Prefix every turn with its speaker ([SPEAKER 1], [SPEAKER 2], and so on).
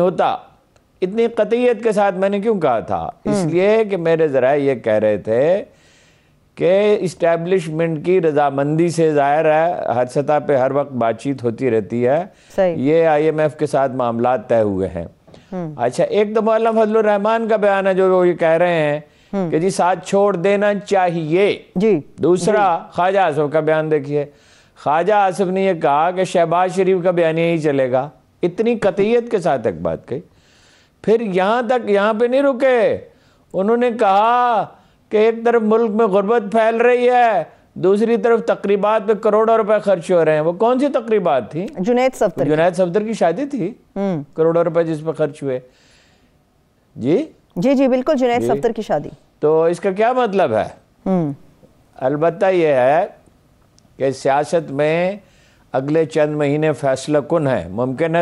[SPEAKER 1] होता इतनी कतियत के साथ मैंने क्यों कहा था हम्म। इसलिए कि मेरे ज़रा ये कह रहे थे कि इस्टेब्लिशमेंट की रजामंदी से ज़ाहिर है हर सतह पे हर वक्त बातचीत होती रहती है ये आईएमएफ के साथ मामला तय हुए हैं हम्म। अच्छा एक तो मौलाना फजल रहमान का बयान है जो वो ये कह रहे हैं हम्म। कि जी साथ छोड़ देना चाहिए जी दूसरा ख्वाजा आसफ का बयान देखिए ख्वाजा आसफ ने यह कहा कि शहबाज शरीफ का बयान यही चलेगा इतनी कतियत के साथ एक बात कही फिर यहाँ तक यहाँ पे नहीं रुके उन्होंने कहा कि एक तरफ मुल्क में गुर्बत फैल रही है दूसरी तरफ तकरीबात पे करोड़ों रुपए खर्च हो रहे हैं वो कौन सी तकरीबात थी जुनेद सफदर जुनेद सफदर की शादी थी हम्म। करोड़ों रुपए जिस पर खर्च हुए जी
[SPEAKER 2] जी जी बिल्कुल जुनेद सफदर की शादी
[SPEAKER 1] तो इसका क्या मतलब है हम्म। अलबत् यह है कि सियासत में अगले चंद महीने फैसला कन है मुमकिन है